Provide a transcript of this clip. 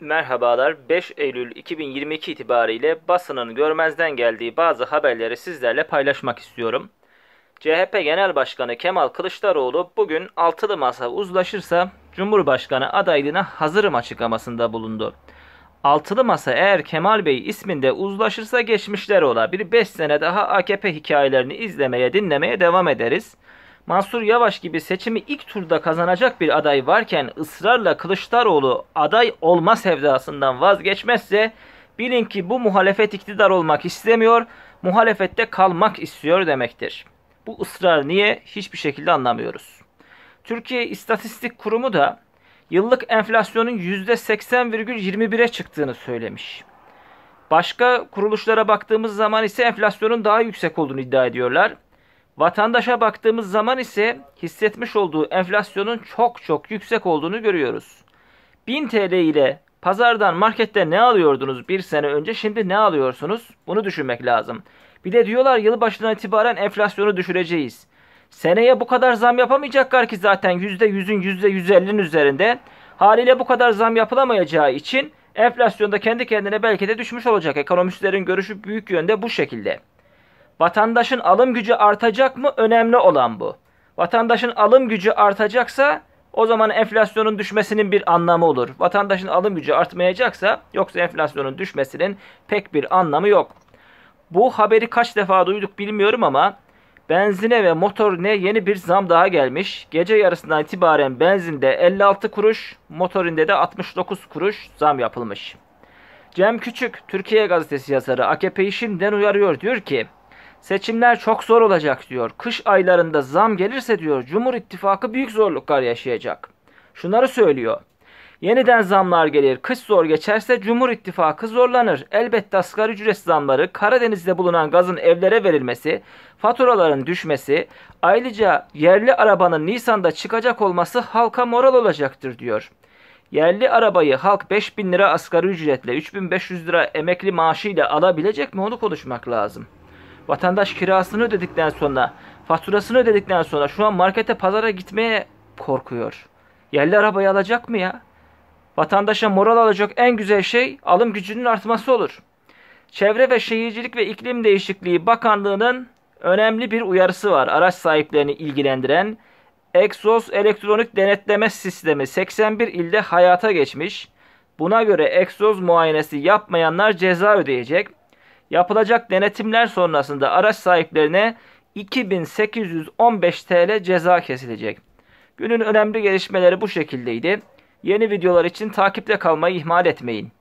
Merhabalar 5 Eylül 2022 itibariyle basının görmezden geldiği bazı haberleri sizlerle paylaşmak istiyorum. CHP Genel Başkanı Kemal Kılıçdaroğlu bugün altılı masa uzlaşırsa Cumhurbaşkanı adaylığına hazırım açıklamasında bulundu. Altılı masa eğer Kemal Bey isminde uzlaşırsa geçmişler ola bir 5 sene daha AKP hikayelerini izlemeye dinlemeye devam ederiz. Mansur Yavaş gibi seçimi ilk turda kazanacak bir aday varken ısrarla Kılıçdaroğlu aday olma sevdasından vazgeçmezse bilin ki bu muhalefet iktidar olmak istemiyor, muhalefette kalmak istiyor demektir. Bu ısrar niye hiçbir şekilde anlamıyoruz. Türkiye İstatistik Kurumu da yıllık enflasyonun %80,21'e çıktığını söylemiş. Başka kuruluşlara baktığımız zaman ise enflasyonun daha yüksek olduğunu iddia ediyorlar. Vatandaşa baktığımız zaman ise hissetmiş olduğu enflasyonun çok çok yüksek olduğunu görüyoruz. 1000 TL ile pazardan markette ne alıyordunuz bir sene önce şimdi ne alıyorsunuz bunu düşünmek lazım. Bir de diyorlar yılbaşından itibaren enflasyonu düşüreceğiz. Seneye bu kadar zam yapamayacaklar ki zaten %100'ün %150'nin üzerinde. Haliyle bu kadar zam yapılamayacağı için enflasyonda kendi kendine belki de düşmüş olacak. Ekonomistlerin görüşü büyük yönde bu şekilde. Vatandaşın alım gücü artacak mı? Önemli olan bu. Vatandaşın alım gücü artacaksa o zaman enflasyonun düşmesinin bir anlamı olur. Vatandaşın alım gücü artmayacaksa yoksa enflasyonun düşmesinin pek bir anlamı yok. Bu haberi kaç defa duyduk bilmiyorum ama benzine ve motorine yeni bir zam daha gelmiş. Gece yarısından itibaren benzinde 56 kuruş, motorinde de 69 kuruş zam yapılmış. Cem Küçük, Türkiye Gazetesi yazarı AKP'yi şimdiden uyarıyor. Diyor ki Seçimler çok zor olacak diyor. Kış aylarında zam gelirse diyor Cumhur İttifakı büyük zorluklar yaşayacak. Şunları söylüyor. Yeniden zamlar gelir, kış zor geçerse Cumhur İttifakı zorlanır. Elbette asgari ücret zamları, Karadeniz'de bulunan gazın evlere verilmesi, faturaların düşmesi, ayrıca yerli arabanın Nisan'da çıkacak olması halka moral olacaktır diyor. Yerli arabayı halk 5000 lira asgari ücretle 3500 lira emekli maaşıyla alabilecek mi onu konuşmak lazım.'' Vatandaş kirasını ödedikten sonra, faturasını ödedikten sonra şu an markete pazara gitmeye korkuyor. Yerli arabayı alacak mı ya? Vatandaşa moral alacak en güzel şey alım gücünün artması olur. Çevre ve Şehircilik ve İklim Değişikliği Bakanlığı'nın önemli bir uyarısı var. Araç sahiplerini ilgilendiren Exos elektronik denetleme sistemi 81 ilde hayata geçmiş. Buna göre egzoz muayenesi yapmayanlar ceza ödeyecek yapılacak denetimler sonrasında araç sahiplerine 2815 TL ceza kesilecek. Günün önemli gelişmeleri bu şekildeydi. Yeni videolar için takipte kalmayı ihmal etmeyin.